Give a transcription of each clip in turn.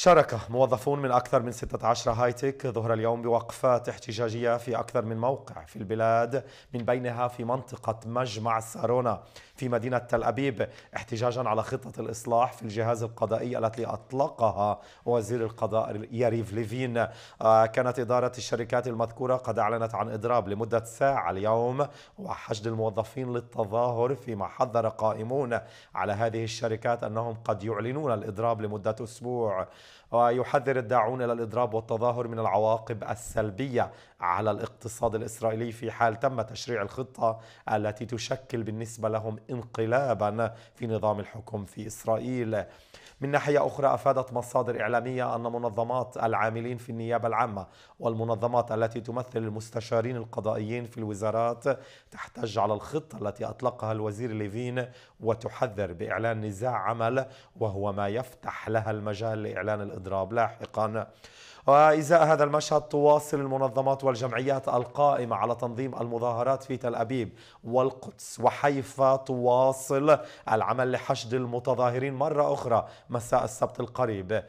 شارك موظفون من أكثر من 16 هايتك ظهر اليوم بوقفات احتجاجية في أكثر من موقع في البلاد من بينها في منطقة مجمع سارونا في مدينة تل أبيب احتجاجا على خطة الإصلاح في الجهاز القضائي التي أطلقها وزير القضاء ياريف ليفين آه، كانت إدارة الشركات المذكورة قد أعلنت عن إضراب لمدة ساعة اليوم وحشد الموظفين للتظاهر فيما حذر قائمون على هذه الشركات أنهم قد يعلنون الإضراب لمدة أسبوع ويحذر الداعون إلى الإضراب والتظاهر من العواقب السلبية على الاقتصاد الإسرائيلي في حال تم تشريع الخطة التي تشكل بالنسبة لهم انقلابا في نظام الحكم في إسرائيل من ناحية أخرى أفادت مصادر إعلامية أن منظمات العاملين في النيابة العامة والمنظمات التي تمثل المستشارين القضائيين في الوزارات تحتج على الخطة التي أطلقها الوزير ليفين وتحذر بإعلان نزاع عمل وهو ما يفتح لها المجال لإعلان الإضراب لاحقا وإزاء هذا المشهد تواصل المنظمات والجمعيات القائمة على تنظيم المظاهرات في تل أبيب والقدس وحيفا تواصل العمل لحشد المتظاهرين مرة أخرى مساء السبت القريب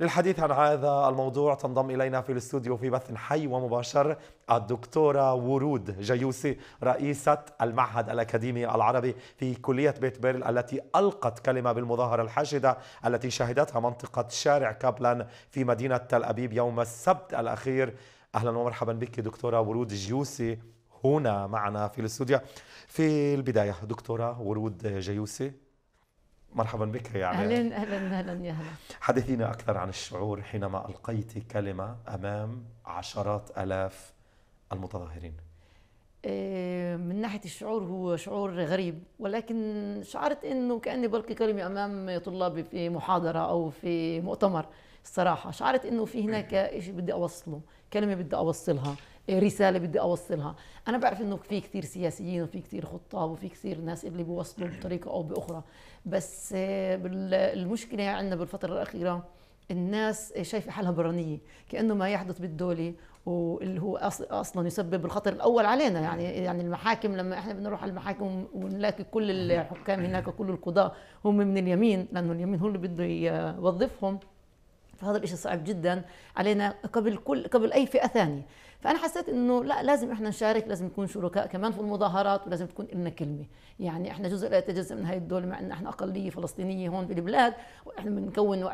للحديث عن هذا الموضوع تنضم إلينا في الاستوديو في بث حي ومباشر الدكتورة ورود جيوسي رئيسة المعهد الأكاديمي العربي في كلية بيت بيرل التي ألقت كلمة بالمظاهرة الحاشدة التي شهدتها منطقة شارع كابلان في مدينة تل أبيب يوم السبت الأخير أهلا ومرحبا بك دكتورة ورود جيوسي هنا معنا في الاستوديو في البداية دكتورة ورود جيوسي مرحبا بك يا عماد اهلا اهلا اهلا يا هلا حدثينا اكثر عن الشعور حينما القيت كلمه امام عشرات الاف المتظاهرين آه، من ناحيه الشعور هو شعور غريب ولكن شعرت انه كاني بلقي كلمه امام طلابي في محاضره او في مؤتمر الصراحه شعرت انه في هناك شيء بدي اوصله كلمه بدي اوصلها رساله بدي اوصلها انا بعرف انه في كثير سياسيين وفي كثير خطاب وفي كثير ناس اللي بيوصلوا بطريقه او باخرى بس آه، المشكله عندنا بالفتره الاخيره الناس شايفه حالها برانيه كانه ما يحدث بالدوله واللي هو اصلا يسبب الخطر الاول علينا نعم. يعني يعني المحاكم لما احنا بدنا نروح على المحاكم ونلاقي كل الحكام هناك كل القضاه هم من اليمين لانه اليمين هو اللي بده يوظفهم فهذا الشيء صعب جدا علينا قبل كل قبل اي فئه ثانيه فانا حسيت انه لا لازم احنا نشارك لازم نكون شركاء كمان في المظاهرات ولازم تكون لنا كلمه يعني احنا جزء لا يتجزا من هاي الدوله مع ان احنا اقليه فلسطينيه هون بالبلاد واحنا بنكون 21%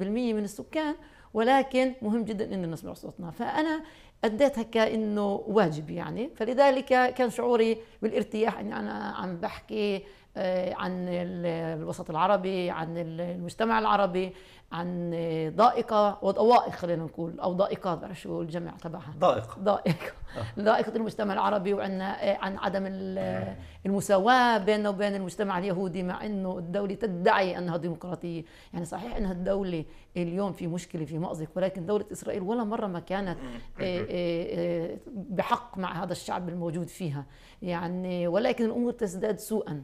من السكان ولكن مهم جدا ان نسمع صوتنا فانا اديتها كانه واجب يعني فلذلك كان شعوري بالارتياح اني انا عم بحكي آه، عن الوسط العربي عن المجتمع العربي عن ضائقه وضوائق خلينا نقول او ضائقات بعرف شو الجمع تبعها ضائق ضائقه آه. ضائقه المجتمع العربي وعن عن عدم آه. المساواه بيننا وبين المجتمع اليهودي مع انه الدوله تدعي انها ديمقراطيه يعني صحيح انها الدوله اليوم في مشكله في مأزق ولكن دوله اسرائيل ولا مره ما كانت آه، بحق مع هذا الشعب الموجود فيها يعني ولكن الامور تزداد سوءا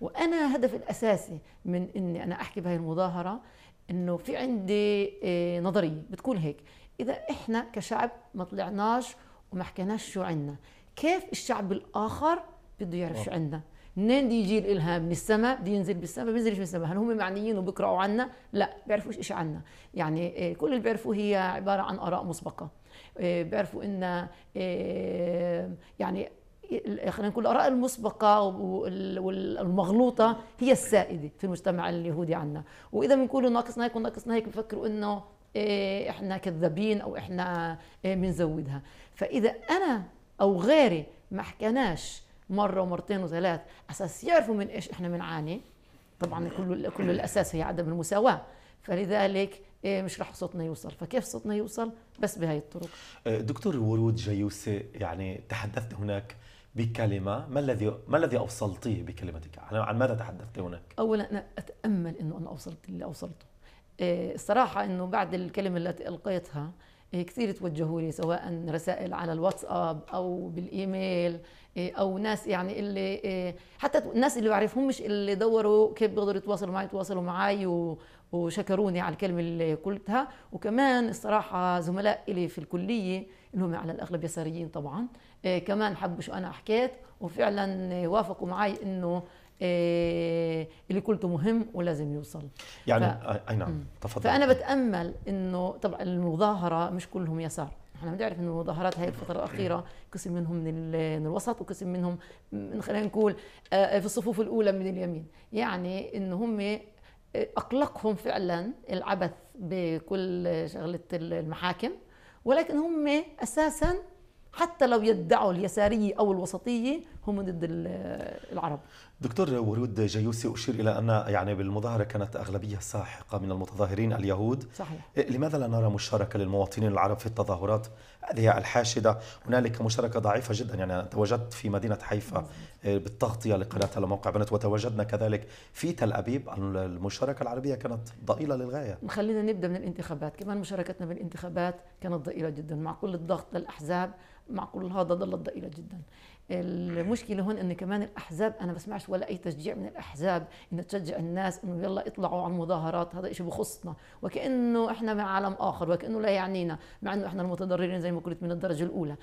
وانا هدفي الاساسي من اني انا احكي بهي المظاهره انه في عندي آه، نظريه بتقول هيك اذا احنا كشعب ما طلعناش وما حكيناش شو عندنا كيف الشعب الاخر بده يعرف شو آه. عندنا منين بده يجي الالهام من السماء بده ينزل بالسماء بينزل من السماء هل هم معنيين وبيقراوا عنا لا بيعرفوش إيش عنا يعني آه، كل اللي بيعرفوه هي عباره عن اراء مسبقه بيعرفوا ان يعني خلينا نقول الاراء المسبقه والمغلوطه هي السائده في المجتمع اليهودي عندنا واذا بنقول ناقصنا هيك وناقصنا هيك بفكروا انه إيه، احنا كذابين او احنا بنزودها إيه، فاذا انا او غيري ما حكيناش مره ومرتين وثلاث اساس يعرفوا من ايش احنا بنعاني طبعا كل كل الاساس هي عدم المساواه فلذلك إيه، مش رح صوتنا يوصل فكيف صوتنا يوصل بس بهاي الطرق أه، دكتور ورود جيوسي يعني تحدثت هناك بكلمه ما الذي ما الذي اوصلتيه بكلمتك؟ عن ماذا تحدثت هناك؟ اولا انا اتامل انه انا اوصلت اللي اوصلته. آه، الصراحه انه بعد الكلمه التي القيتها آه، كثير توجهوا لي سواء رسائل على الواتساب او بالايميل آه، او ناس يعني اللي حتى الناس اللي بعرفهم مش اللي دوروا كيف بيقدروا يتواصلوا معي يتواصلوا معي وشكروني على الكلمه اللي قلتها وكمان الصراحه زملاء لي في الكليه اللي هم على الاغلب يساريين طبعا آه، كمان حبوا شو انا حكيت وفعلا وافقوا معي انه آه، اللي قلته مهم ولازم يوصل يعني ف... اي نعم تفضل فانا بتامل انه طبعا المظاهره مش كلهم يسار احنا بنعرف انه المظاهرات هاي الفتره الاخيره قسم منهم من, من الوسط وقسم منهم من خلينا نقول آه، في الصفوف الاولى من اليمين يعني انه هم اقلقهم فعلا العبث بكل شغله المحاكم ولكن هم اساسا حتى لو يدعوا اليسارية أو الوسطية هم ضد العرب دكتور ورود جيوسي أشير إلى أن يعني بالمظاهرة كانت أغلبية ساحقة من المتظاهرين اليهود صحيح إيه، لماذا لا نرى مشاركة للمواطنين العرب في التظاهرات هذه الحاشدة هنالك مشاركة ضعيفة جدا يعني أنا تواجدت في مدينة حيفا إيه، بالتغطية لقناتها لموقع بنت وتواجدنا كذلك في تل أبيب المشاركة العربية كانت ضئيلة للغاية خلينا نبدأ من الانتخابات كمان مشاركتنا بالانتخابات كانت ضئيلة جدا مع كل الضغط للأحزاب معقول هذا ضلت ضئيله جدا المشكله هون ان كمان الاحزاب انا بسمعش ولا اي تشجيع من الاحزاب ان تشجع الناس انه يلا اطلعوا عن مظاهرات هذا شيء بخصنا وكانه احنا مع عالم اخر وكانه لا يعنينا مع انه احنا المتضررين زي ما قلت من الدرجه الاولى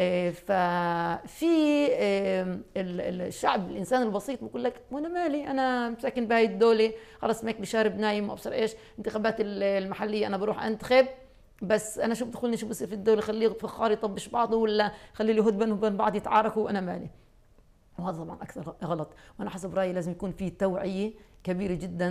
آه، ففي آه، الشعب الانسان البسيط بقول لك وانا مالي انا ساكن بهاي الدوله خلص ماك بشارب نايم ما ابصر ايش انتخابات المحليه انا بروح انتخب بس انا شو بدخلني شو بصير في الدوله خليه فخار يطبش بعضه ولا خلي اليهود بينهم وبين بعض يتعاركوا وانا مالي وهذا طبعا اكثر غلط وانا حسب رايي لازم يكون في توعيه كبيره جدا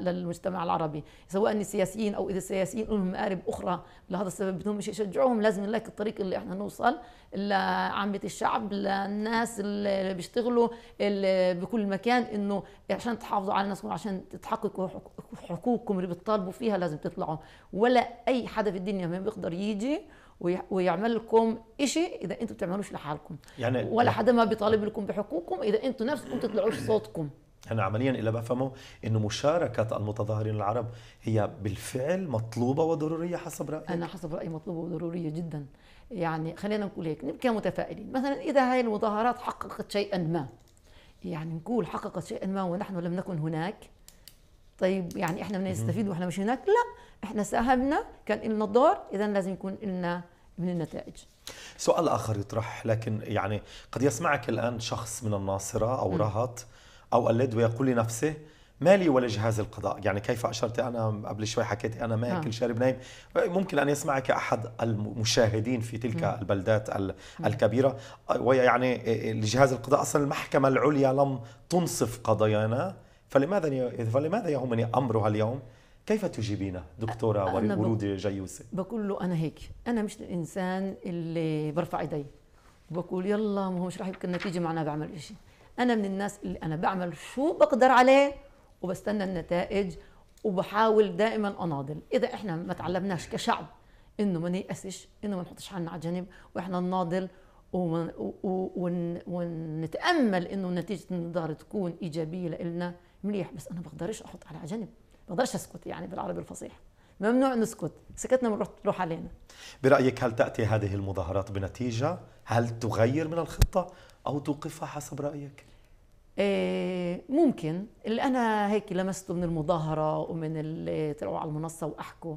للمجتمع العربي سواء السياسيين او اذا السياسيين لهم مآرب اخرى لهذا السبب بدهم يشجعوهم لازم نلاقي الطريق اللي احنا نوصل لعامه الشعب للناس اللي بيشتغلوا اللي بكل مكان انه عشان تحافظوا على ناسكم عشان تحققوا حقوقكم اللي بتطالبوا فيها لازم تطلعوا ولا اي حدا في الدنيا ما بيقدر يجي ويعمل لكم شيء اذا انتم بتعملوش لحالكم يعني ولا حدا ما بيطالب لكم بحقوقكم اذا انتم نفسكم تطلعوش صوتكم انا يعني عمليا اللي بفهمه انه مشاركه المتظاهرين العرب هي بالفعل مطلوبه وضروريه حسب رايي انا حسب رايي مطلوبه وضروريه جدا يعني خلينا نقول هيك نبقى متفائلين مثلا اذا هاي المظاهرات حققت شيئا ما يعني نقول حققت شيئا ما ونحن لم نكن هناك طيب يعني احنا بدنا نستفيد واحنا مش هناك لا احنا ساهمنا كان لنا دور اذا لازم يكون لنا من النتائج سؤال اخر يطرح لكن يعني قد يسمعك الان شخص من الناصره او م. رهط او اللد ويقول لنفسه ما لي ولا جهاز القضاء يعني كيف أشرت أنا قبل شوي حكيت أنا ماكل نعم. شارب نايم ممكن أن يسمعك أحد المشاهدين في تلك م. البلدات الكبيرة ويعني لجهاز القضاء أصلا المحكمة العليا لم تنصف قضايانا فلماذا فلماذا يهمني أمرها اليوم؟ كيف تجيبينه دكتورة ورودة جيوسة؟ بقول له أنا هيك أنا مش الإنسان اللي برفع إيدي بقول يلا ما هو مش راح يبقى النتيجة معناها بعمل إشي أنا من الناس اللي أنا بعمل شو بقدر عليه وبستنى النتائج وبحاول دائما أناضل إذا إحنا ما تعلمناش كشعب إنه ما نيأسش إنه ما نحطش حالنا على جنب وإحنا نناضل ونتامل انه نتيجه النضال تكون ايجابيه لنا مليح بس انا بقدرش احط على جنب ما بقدرش اسكت يعني بالعربي الفصيح ممنوع نسكت سكتنا بنروح تروح علينا برايك هل تاتي هذه المظاهرات بنتيجه هل تغير من الخطه او توقفها حسب رايك إيه ممكن اللي انا هيك لمسته من المظاهره ومن اللي طلعوا على المنصه واحكوا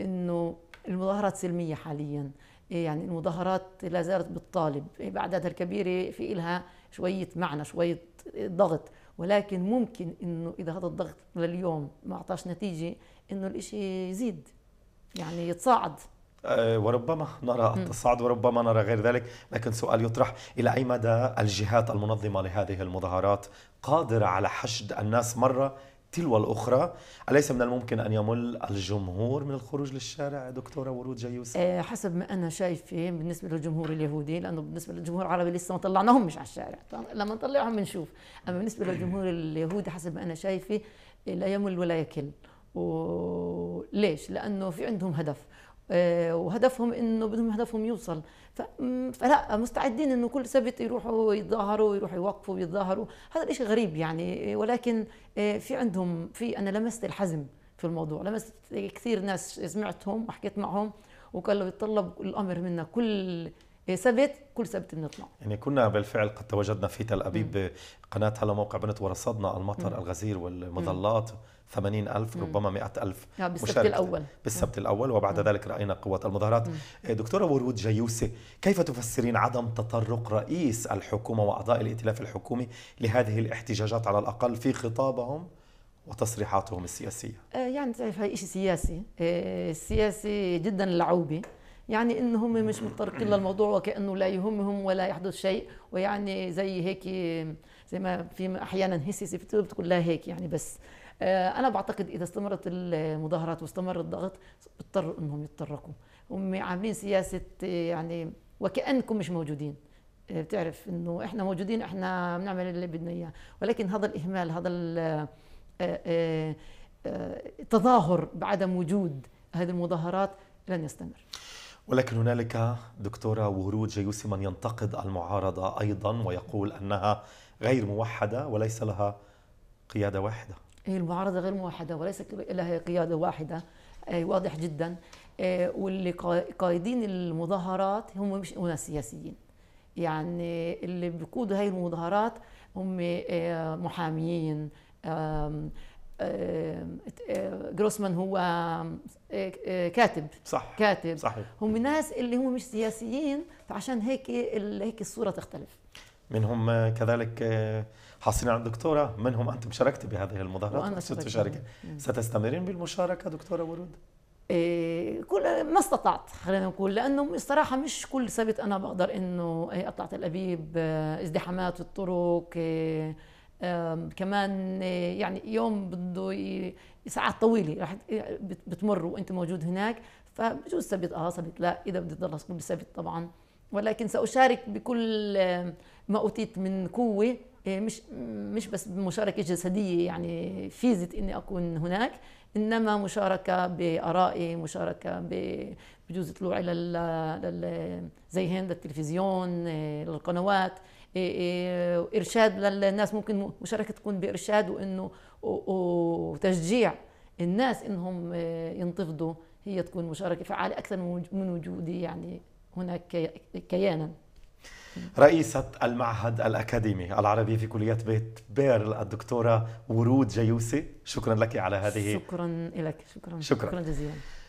انه المظاهرات سلميه حاليا إيه، يعني المظاهرات لا زالت بتطالب إيه، باعدادها الكبيره في إلها شويه معنى شويه ضغط ولكن ممكن انه اذا هذا الضغط لليوم ما اعطاش نتيجه انه الإشي يزيد يعني يتصاعد آه، وربما نرى التصاعد وربما نرى غير ذلك لكن سؤال يطرح إلى أي مدى الجهات المنظمة لهذه المظاهرات قادرة على حشد الناس مرة تلو الأخرى أليس من الممكن أن يمل الجمهور من الخروج للشارع دكتورة ورود جيوس؟ إيه، حسب ما أنا شايفة بالنسبة للجمهور اليهودي لأنه بالنسبة للجمهور العربي لسه ما طلعناهم مش على الشارع لما نطلعهم بنشوف أما بالنسبة للجمهور اليهودي حسب ما أنا شايفة لا يمل ولا يكل وليش؟ لأنه في عندهم هدف آه، وهدفهم انه بدهم هدفهم يوصل فلا مستعدين انه كل سبت يروحوا يتظاهروا يروحوا يوقفوا يتظاهروا هذا الشيء غريب يعني ولكن آه، في عندهم في انا لمست الحزم في الموضوع لمست كثير ناس سمعتهم وحكيت معهم وقال له يتطلب الامر منا كل إيه، سبت كل سبت بنطلع يعني كنا بالفعل قد تواجدنا في تل ابيب قناه هلا موقع بنت ورصدنا المطر مم. الغزير والمظلات مم. 80 ألف ربما 100 ألف آه، بالسبت الأول بالسبت الأول وبعد مم. ذلك رأينا قوة المظاهرات إيه، دكتورة ورود جيوسة كيف تفسرين عدم تطرق رئيس الحكومة وأعضاء الائتلاف الحكومي لهذه الاحتجاجات على الأقل في خطابهم وتصريحاتهم السياسية آه، يعني تعرف هي شيء سياسي السياسي آه، جدا لعوبة يعني ان هم مش متطرقين للموضوع وكانه لا يهمهم ولا يحدث شيء ويعني زي هيك زي ما في احيانا هسي بتقول لا هيك يعني بس آه، انا بعتقد اذا استمرت المظاهرات واستمر الضغط اضطروا انهم يتطرقوا هم عاملين سياسه يعني وكانكم مش موجودين آه، بتعرف انه احنا موجودين احنا بنعمل اللي بدنا اياه ولكن هذا الاهمال هذا التظاهر آه، بعدم وجود هذه المظاهرات لن يستمر ولكن هنالك دكتورة ورود جيوسي من ينتقد المعارضة أيضا ويقول أنها غير موحدة وليس لها قيادة واحدة هي إيه، المعارضة غير موحدة وليس لها قيادة واحدة إيه، واضح جدا إيه، واللي قايدين المظاهرات هم مش أناس سياسيين يعني اللي بيقودوا هاي المظاهرات هم محاميين آه، جروسمان هو آه، آه، كاتب صح كاتب صحيح. هم ناس اللي هم مش سياسيين فعشان هيك هيك الصوره تختلف منهم كذلك حاصلين على الدكتوره منهم انت مشاركتي بهذه المظاهرات وانا شاركت ستستمرين بالمشاركه دكتوره ورود كل ما استطعت خلينا نقول لانه الصراحه مش كل سبت انا بقدر انه اطلع تل ابيب ازدحامات في الطرق كمان آه، يعني يوم بده ساعات طويله راح بتمر وانت موجود هناك فبجوز سبت اه سبت لا اذا بدي اضل اسكن بسبت طبعا ولكن ساشارك بكل ما اوتيت من قوه آه، مش مش بس بمشاركه جسديه يعني فيزت اني اكون هناك انما مشاركه بارائي مشاركه بجوز طلوعي لل زي هين للتلفزيون آه، للقنوات إيه، إيه، ارشاد للناس ممكن مشاركه تكون بارشاد وانه وتشجيع الناس انهم إيه، ينتفضوا هي تكون مشاركه فعاله اكثر من وجودي يعني هناك كيانا رئيسة المعهد الأكاديمي العربي في كلية بيت بيرل الدكتورة ورود جيوسي شكرا لك على هذه شكرا لك شكرا شكرا, شكرا جزيلا